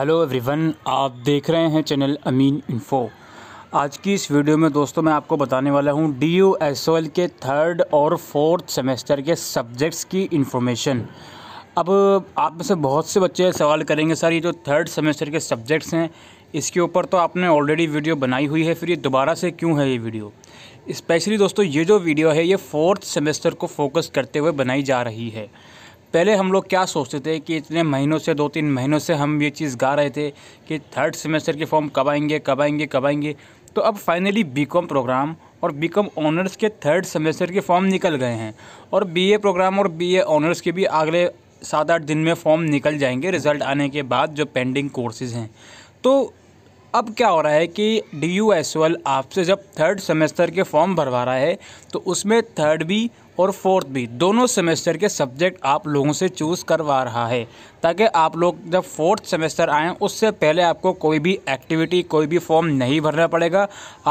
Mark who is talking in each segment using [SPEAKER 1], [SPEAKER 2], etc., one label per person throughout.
[SPEAKER 1] hello everyone आप देख रहे हैं चैनल अमीन इन्फो आज की इस वीडियो में दोस्तों मैं आपको बताने वाला हूं D U S O L के थर्ड और फोर्थ सेमेस्टर के सब्जेक्ट्स की इन्फॉर्मेशन अब आप में से बहुत से बच्चे सवाल करेंगे सर ये जो थर्ड सेमेस्टर के सब्जेक्ट्स हैं इसके ऊपर तो आपने ऑलरेडी वीडियो बनाई हुई है फिर ये दोबारा से क्यों है ये वीडियो स्पेशली दोस्तों ये जो वीडियो है ये फोर्थ सेमेस्टर को फोकस करते हुए बनाई जा रही है पहले हम लोग क्या सोचते थे कि इतने महीनों से दो तीन महीनों से हम ये चीज़ गा रहे थे कि थर्ड सेमेस्टर के फॉर्म कब आएंगे कब आएंगे कब आएंगे तो अब फाइनली बीकॉम प्रोग्राम और बीकॉम ऑनर्स के थर्ड सेमेस्टर के फॉर्म निकल गए हैं और बीए प्रोग्राम और बीए ऑनर्स के भी अगले सात आठ दिन में फॉर्म निकल जाएंगे रिज़ल्ट आने के बाद जो पेंडिंग कोर्सेज़ हैं तो अब क्या हो रहा है कि डी यू एस आपसे जब थर्ड सेमेस्टर के फॉर्म भरवा रहा है तो उसमें थर्ड भी और फोर्थ भी दोनों सेमेस्टर के सब्जेक्ट आप लोगों से चूज़ करवा रहा है ताकि आप लोग जब फोर्थ सेमेस्टर आएँ उससे पहले आपको कोई भी एक्टिविटी कोई भी फॉर्म नहीं भरना पड़ेगा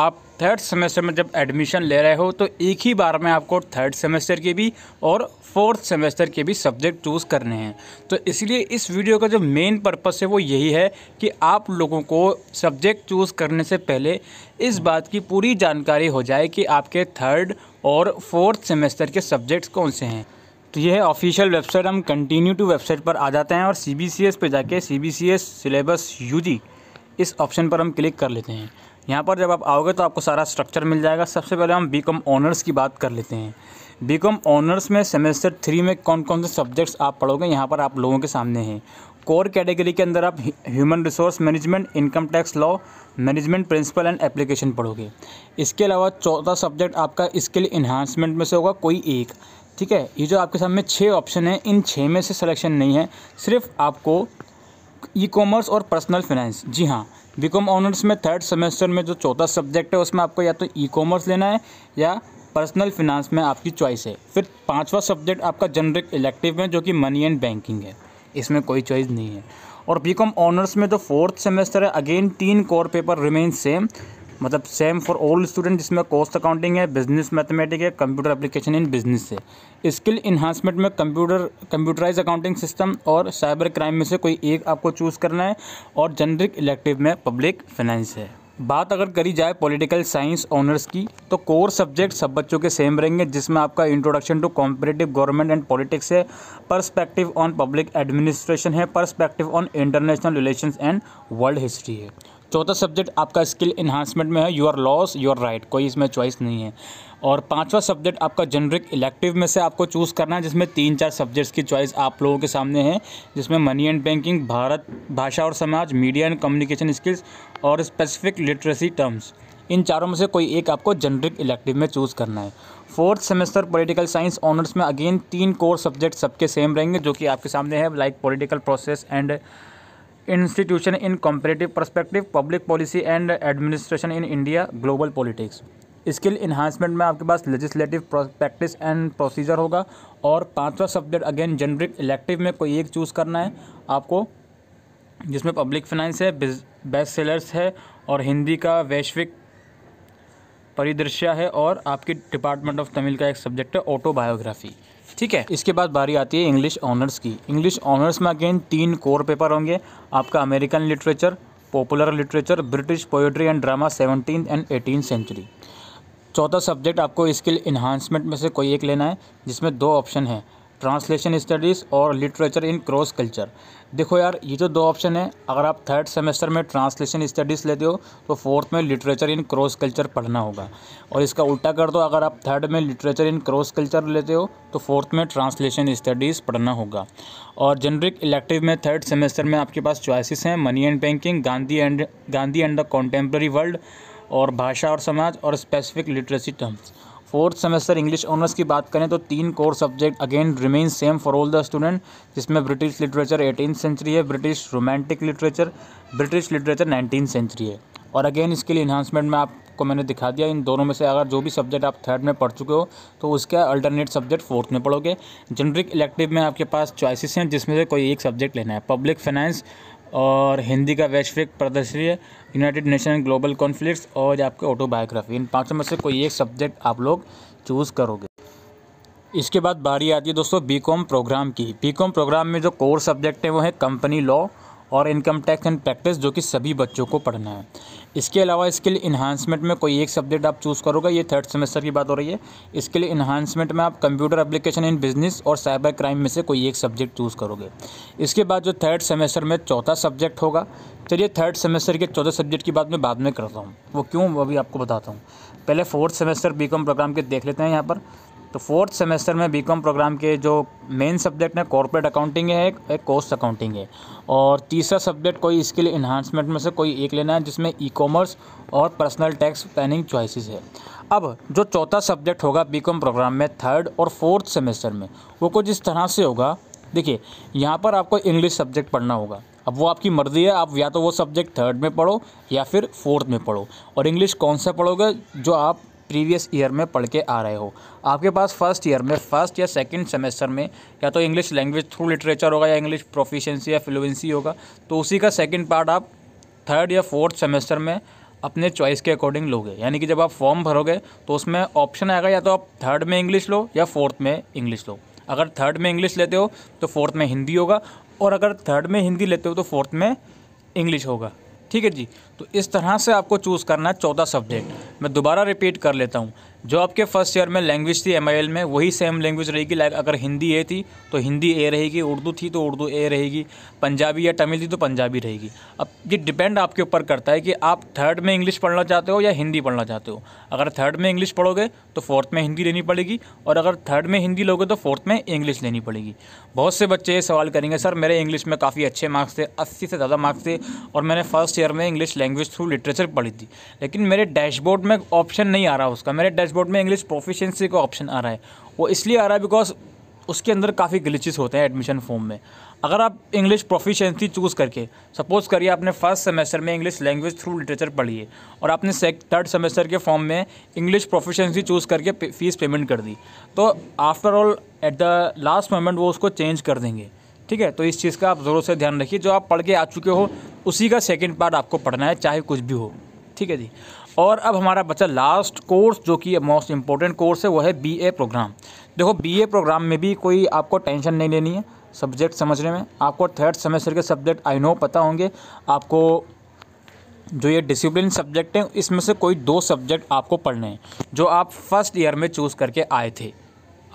[SPEAKER 1] आप थर्ड सेमेस्टर में जब एडमिशन ले रहे हो तो एक ही बार में आपको थर्ड सेमेस्टर के भी और फोर्थ सेमेस्टर के भी सब्जेक्ट चूज़ करने हैं तो इसलिए इस वीडियो का जो मेन पर्पस है वो यही है कि आप लोगों को सब्जेक्ट चूज़ करने से पहले इस बात की पूरी जानकारी हो जाए कि आपके थर्ड और फोर्थ सेमेस्टर के सब्जेक्ट्स कौन से हैं तो ये है ऑफिशियल वेबसाइट हम कंटिन्यू टू वेबसाइट पर आ जाते हैं और सी बी सी एस पर जाके C B C S syllabus U G इस ऑप्शन पर हम क्लिक कर लेते हैं यहाँ पर जब आप आओगे तो आपको सारा स्ट्रक्चर मिल जाएगा सबसे पहले हम बी कॉम ऑनर्स की बात कर लेते हैं बी कॉम ऑनर्स में सेमेस्टर थ्री में कौन कौन से सब्जेक्ट्स आप पढ़ोगे यहाँ पर आप लोगों के सामने हैं कोर कैटेगरी के अंदर आप human resource management income tax law management principle and application पढ़ोगे इसके अलावा चौथा सब्जेक्ट आपका स्किल इन्हांसमेंट में से होगा कोई एक ठीक है ये जो आपके सामने छः ऑप्शन हैं इन छः में से सिलेक्शन नहीं है सिर्फ आपको ई कॉमर्स और पर्सनल फाइनेंस जी हाँ बी कॉम ऑनर्स में थर्ड सेमेस्टर में जो चौथा सब्जेक्ट है उसमें आपको या तो ई कॉमर्स लेना है या पर्सनल फिनांस में आपकी चॉइस है फिर पांचवा सब्जेक्ट आपका जनरल इलेक्टिव में जो कि मनी एंड बैंकिंग है इसमें कोई चॉइस नहीं है और बी कॉम ऑनर्स में जो फोर्थ सेमेस्टर है अगेन तीन कोर पेपर रिमेन सेम मतलब सेम फॉर ऑल स्टूडेंट जिसमें कॉस्ट अकाउंटिंग है बिजनेस मैथमेटिक है कंप्यूटर एप्लीकेशन इन बिजनेस है स्किल इन्हांसमेंट में कंप्यूटर कंप्यूटराइज अकाउंटिंग सिस्टम और साइबर क्राइम में से कोई एक आपको चूज़ करना है और जनरिक इलेक्टिव में पब्लिक फाइनेंस है बात अगर करी जाए पॉलिटिकल साइंस ऑनर्स की तो कोर सब्जेक्ट सब बच्चों के सेम रहेंगे जिसमें आपका introduction to competitive government and politics है पर्सपेक्टिव ऑन पब्लिक एडमिनिस्ट्रेशन है perspective on international relations and world history है चौथा सब्जेक्ट आपका स्किल इन्हांसमेंट में है आर लॉस योर राइट कोई इसमें चॉइस नहीं है और पांचवा सब्जेक्ट आपका जनरिक इलेक्टिव में से आपको चूज़ करना है जिसमें तीन चार सब्जेक्ट्स की चॉइस आप लोगों के सामने है जिसमें मनी एंड बैंकिंग भारत भाषा और समाज मीडिया एंड कम्युनिकेशन स्किल्स और स्पेसिफिक लिटरेसी टर्म्स इन चारों में से कोई एक आपको जनरिक इलेक्टिव में चूज़ करना है fourth semester political science honours में अगेन तीन कोर सब्जेक्ट सबके सेम रहेंगे जो कि आपके सामने है like political process and institution in comparative perspective public policy and administration in India global politics skill enhancement में आपके पास लेजिस्लेटिव प्रैक्टिस एंड प्रोसीजर होगा और पांचवा सब्जेक्ट अगेन जनरिक इलेक्टिव में कोई एक चूज़ करना है आपको जिसमें पब्लिक फाइनेंस है बेस्ट सेलर्स है और हिंदी का वैश्विक परिदृश्य है और आपकी डिपार्टमेंट ऑफ तमिल का एक सब्जेक्ट है ऑटोबायोग्राफी ठीक है इसके बाद बारी आती है इंग्लिश ऑनर्स की इंग्लिश ऑनर्स में अगेन तीन कोर पेपर होंगे आपका American literature popular literature British poetry and drama seventeen and eighteen century चौथा सब्जेक्ट आपको स्किल इन्हांसमेंट में से कोई एक लेना है जिसमें दो ऑप्शन है ट्रांसलेशन स्टडीज़ और लिटरेचर इन क्रॉस कल्चर देखो यार ये जो दो ऑप्शन है अगर आप थर्ड सेमेस्टर में ट्रांसलेशन स्टडीज़ लेते हो तो फोर्थ में लिटरेचर इन क्रॉस कल्चर पढ़ना होगा और इसका उल्टा कर दो अगर आप थर्ड में लिटरेचर इन क्रॉस कल्चर लेते हो तो फोर्थ में ट्रांसलेशन स्टडीज़ पढ़ना होगा और जनरिक इलेक्टिव में थर्ड सेमेस्टर में आपके पास चॉइसिस हैं money and banking Gandhi and Gandhi and the contemporary world और भाषा और समाज और specific literacy terms fourth semester English honours की बात करें तो तीन core subject again remain same for all the student जिसमें ब्रिटिश लिटरेचर एटीन सेंचुरी है British romantic literature British literature nineteen century है और अगेन इसके लिए इन्हांसमेंट में आपको मैंने दिखा दिया इन दोनों में से अगर जो भी सब्जेक्ट आप थर्ड में पढ़ चुके हो तो उसका अल्टरनेट सब्जेक्ट फोर्थ में पढ़ोगे जनरिक इलेक्टिव में आपके पास चॉइसिस हैं जिसमें से कोई एक सब्जेक्ट लेना है पब्लिक फाइनेंस और हिंदी का वैश्विक प्रदर्शनी यूनाइटेड नेशन ग्लोबल कॉन्फ्लिक्ट्स और आपके ऑटोबायोग्राफी इन पाँचों में से कोई एक सब्जेक्ट आप लोग चूज़ करोगे इसके बाद बारी आती है दोस्तों बी कॉम प्रोग्राम की बी कॉम प्रोग्राम में जो कोर सब्जेक्ट है वो है कंपनी लॉ और इनकम टैक्स एंड प्रैक्टिस जो कि सभी बच्चों को पढ़ना है इसके अलावा स्किल इन्हांसमेंट में कोई एक सब्जेक्ट आप चूज़ करोगे ये थर्ड सेमेस्टर की बात हो रही है स्किल इन्हांसमेंट में आप कंप्यूटर एप्लीकेशन इन बिजनेस और साइबर क्राइम में से कोई एक सब्जेक्ट चूज़ करोगे इसके बाद जो थर्ड सेमेस्टर में चौथा सब्जेक्ट होगा चलिए थर्ड सेमेस्टर के चौथे सब्जेक्ट की बात मैं बाद में करता हूँ वो क्यों वो भी आपको बताता हूँ पहले फोर्थ सेमेस्टर बी प्रोग्राम के देख लेते हैं यहाँ पर तो फोर्थ सेमेस्टर में बीकॉम प्रोग्राम के जो मेन सब्जेक्ट है कॉरपोरेट अकाउंटिंग है एक कोस्ट अकाउंटिंग है और तीसरा सब्जेक्ट कोई इसके लिए इन्हांसमेंट में से कोई एक लेना है जिसमें ई कॉमर्स और पर्सनल टैक्स प्लानिंग चॉइसिस है अब जो चौथा सब्जेक्ट होगा बी प्रोग्राम में थर्ड और फोर्थ सेमेस्टर में वो कुछ इस तरह से होगा देखिए यहाँ पर आपको इंग्लिश सब्जेक्ट पढ़ना होगा अब वो आपकी मर्ज़ी है आप या तो वो सब्जेक्ट थर्ड में पढ़ो या फिर फोर्थ में पढ़ो और इंग्लिश कौन सा पढ़ोगे जो आप प्रीवियस ईयर में पढ़ के आ रहे हो आपके पास फर्स्ट ईयर में फर्स्ट या सेकंड सेमेस्टर में या तो इंग्लिश लैंग्वेज थ्रू लिटरेचर होगा या इंग्लिश प्रोफिशेंसी या फ्लुएंसी होगा तो उसी का सेकेंड पार्ट आप थर्ड या फोर्थ सेमेस्टर में अपने चॉइस के अकॉर्डिंग लोगे यानी कि जब आप फॉर्म भरोगे तो उसमें ऑप्शन आएगा या तो आप थर्ड में इंग्लिश लो या फोर्थ में इंग्लिश लो अगर थर्ड में इंग्लिश लेते हो तो फोर्थ में हिंदी होगा और अगर थर्ड में हिंदी लेते हो तो फोर्थ में इंग्लिश होगा ठीक है जी तो इस तरह से आपको चूज़ करना है चौदह सब्जेक्ट मैं दोबारा रिपीट कर लेता हूँ जो आपके फर्स्ट ईयर में लैंग्वेज थी एम में वही सेम लैंग्वेज रहेगी लाइक अगर हिंदी ए थी तो हिंदी ए रहेगी उर्दू थी तो उर्दू ए रहेगी पंजाबी या तमिल थी तो पंजाबी रहेगी अब ये डिपेंड आपके ऊपर करता है कि आप थर्ड में इंग्लिश पढ़ना चाहते हो या हिंदी पढ़ना चाहते हो अगर थर्ड में इंग्लिश पढ़ोगे तो फोर्थ में हिंदी लेनी पड़ेगी और अगर थर्ड में हिंदी लोगे तो फोर्थ में इंग्लिश लेनी पड़ेगी बहुत से बच्चे ये सवाल करेंगे सर मेरे इंग्लिश में काफ़ी अच्छे मार्क्स थे अस्सी से ज़्यादा मार्क्स थे और मैंने फर्स्ट ईयर में इंग्लिश लैंग्वेज थ्रू लिटरेचर पढ़ी थी लेकिन मेरे डैशबोर्ड में ऑप्शन नहीं आ रहा उसका मेरे डैशबोर्ड में इंग्लिश प्रोफिशेंसी का ऑप्शन आ रहा है वो इसलिए आ रहा है बिकॉज उसके अंदर काफ़ी ग्लिचेस होते हैं एडमिशन फॉर्म में अगर आप इंग्लिश प्रोफिशेंसी चूज़ करके सपोज़ करिए आपने फर्स्ट सेमेस्टर में इंग्लिश लैंग्वेज थ्रू लिटरेचर पढ़ी है और आपने थर्ड सेमेस्टर के फॉर्म में इंग्लिश प्रोफिशेंसी चूज़ करके पे, फ़ीस पेमेंट कर दी तो after all at the last moment वो उसको चेंज कर देंगे ठीक है तो इस चीज़ का आप ज़रूर से ध्यान रखिए जो आप पढ़ के आ चुके हो उसी का सेकेंड पार्ट आपको पढ़ना है चाहे कुछ भी हो ठीक है जी और अब हमारा बच्चा लास्ट कोर्स जो कि मोस्ट इम्पोर्टेंट कोर्स है वो है बी प्रोग्राम देखो बी प्रोग्राम में भी कोई आपको टेंशन नहीं लेनी है सब्जेक्ट समझने में आपको थर्ड सेमेस्टर के सब्जेक्ट आई नो पता होंगे आपको जो ये डिसिप्लिन सब्जेक्ट हैं इसमें से कोई दो सब्जेक्ट आपको पढ़ने हैं जो आप फर्स्ट ईयर में चूज़ करके आए थे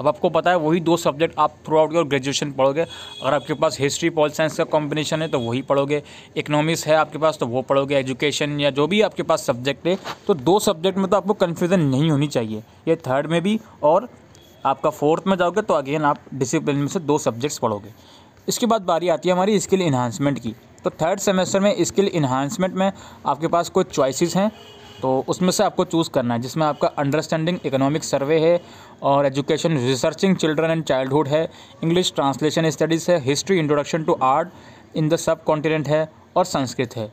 [SPEAKER 1] अब आपको पता है वही दो सब्जेक्ट आप थ्रू आउट योर ग्रेजुएशन पढ़ोगे अगर आपके पास हिस्ट्री पॉल साइंस का कॉम्बिनेशन है तो वही पढ़ोगे इकोनॉमिक्स है आपके पास तो वो पढ़ोगे एजुकेशन या जो भी आपके पास सब्जेक्ट है तो दो सब्जेक्ट में तो आपको कन्फ्यूज़न नहीं होनी चाहिए ये थर्ड में भी और आपका फोर्थ में जाओगे तो अगेन आप डिसिप्लिन में से दो सब्जेक्ट्स पढ़ोगे इसके बाद बारी आती है हमारी स्किल इन्हांसमेंट की तो थर्ड सेमेस्टर में स्किल इन्हांसमेंट में आपके पास कोई चॉइसेस हैं तो उसमें से आपको चूज़ करना है जिसमें आपका अंडरस्टैंडिंग इकोनॉमिक सर्वे है और education researching children and childhood है इंग्लिश ट्रांसलेशन स्टडीज़ है history introduction to art in the subcontinent है और संस्कृत है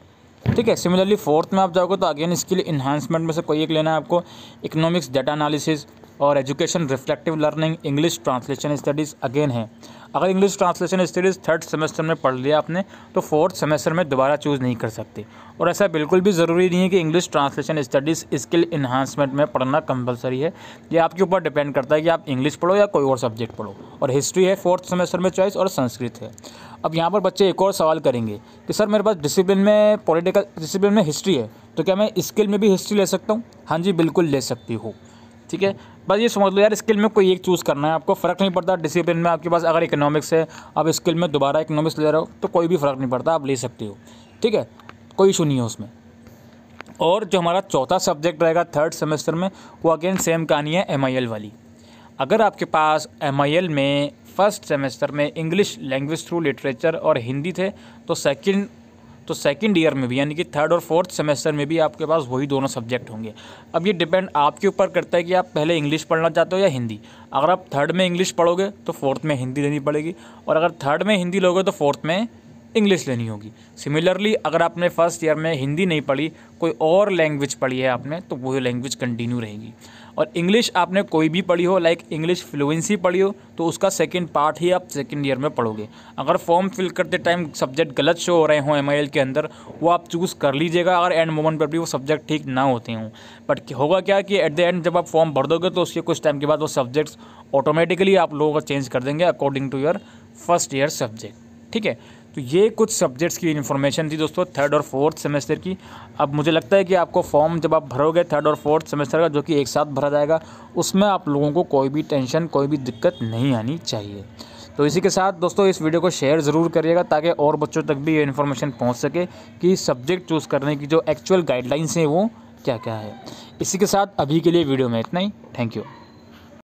[SPEAKER 1] ठीक है सिमिलरली फोर्थ में आप जाओगे तो अगेन स्किल इन्हांसमेंट में से कोई एक लेना है आपको इकोनॉमिक्स डाटा एनालिसिस और education reflective learning English translation studies again है अगर English translation studies third semester में पढ़ लिया आपने तो फोर्थ सेमेस्टर में दोबारा चूज़ नहीं कर सकते और ऐसा बिल्कुल भी ज़रूरी नहीं है कि English translation studies skill enhancement में पढ़ना कंपलसरी है ये आपके ऊपर डिपेंड करता है कि आप इंग्लिश पढ़ो या कोई और सब्जेक्ट पढ़ो और हिस्ट्री है फोर्थ सेमेस्टर में चॉइस और संस्कृत है अब यहाँ पर बच्चे एक और सवाल करेंगे कि सर मेरे पास डिसिप्लिन में पॉलिटिकल डिसिप्लिन में हिस्ट्री है तो क्या मैं स्किल में भी हिस्ट्री ले सकता हूँ हाँ जी बिल्कुल ले सकती हूँ ठीक है बस ये समझ लो यार स्किल में कोई एक चूज़ करना है आपको फ़र्क नहीं पड़ता डिसिप्लिन में आपके पास अगर इकोनॉमिक्स है आप स्किल में दोबारा इकोनॉमिक्स ले रहे हो तो कोई भी फ़र्क नहीं पड़ता आप ले सकते हो ठीक है कोई इशू नहीं है उसमें और जो हमारा चौथा सब्जेक्ट रहेगा थर्ड सेमेस्टर में वो अगेन सेम कहानी है एम वाली अगर आपके पास एम में फ़र्स्ट सेमेस्टर में इंग्लिश लैंग्वेज थ्रू लिटरेचर और हिंदी थे तो सेकंड तो सेकेंड ईयर में भी यानी कि थर्ड और फोर्थ सेमेस्टर में भी आपके पास वही दोनों सब्जेक्ट होंगे अब ये डिपेंड आपके ऊपर करता है कि आप पहले इंग्लिश पढ़ना चाहते हो या हिंदी अगर आप थर्ड में इंग्लिश पढ़ोगे तो फोर्थ में हिंदी लेनी पड़ेगी और अगर थर्ड में हिंदी लोगे तो फोर्थ में इंग्लिश लेनी होगी सिमिलरली अगर आपने फर्स्ट ईयर में हिंदी नहीं पढ़ी कोई और लैंग्वेज पढ़ी है आपने तो वही लैंग्वेज कंटिन्यू रहेगी और इंग्लिश आपने कोई भी पढ़ी हो लाइक इंग्लिश फ्लुएंसी पढ़ी हो तो उसका सेकेंड पार्ट ही आप सेकेंड ईयर में पढ़ोगे अगर फॉर्म फिल करते टाइम सब्जेक्ट गलत शो हो रहे हों एम के अंदर वो आप चूज़ कर लीजिएगा अगर एंड मोमेंट पर भी वो सब्जेक्ट ठीक ना होते हों बट होगा क्या कि एट द एंड जब आप फॉर्म भर दोगे तो उसके कुछ टाइम के बाद वो सब्जेक्ट्स ऑटोमेटिकली आप लोगों का चेंज कर देंगे according to your first year subject ठीक है तो ये कुछ सब्जेक्ट्स की इन्फॉर्मेशन थी दोस्तों थर्ड और फोर्थ सेमेस्टर की अब मुझे लगता है कि आपको फॉर्म जब आप भरोगे थर्ड और फोर्थ सेमेस्टर का जो कि एक साथ भरा जाएगा उसमें आप लोगों को कोई भी टेंशन कोई भी दिक्कत नहीं आनी चाहिए तो इसी के साथ दोस्तों इस वीडियो को शेयर ज़रूर करिएगा ताकि और बच्चों तक भी ये इन्फॉर्मेशन पहुँच सके कि सब्जेक्ट चूज़ करने की जो एक्चुअल गाइडलाइंस हैं वो क्या क्या है इसी के साथ अभी के लिए वीडियो में इतना ही थैंक यू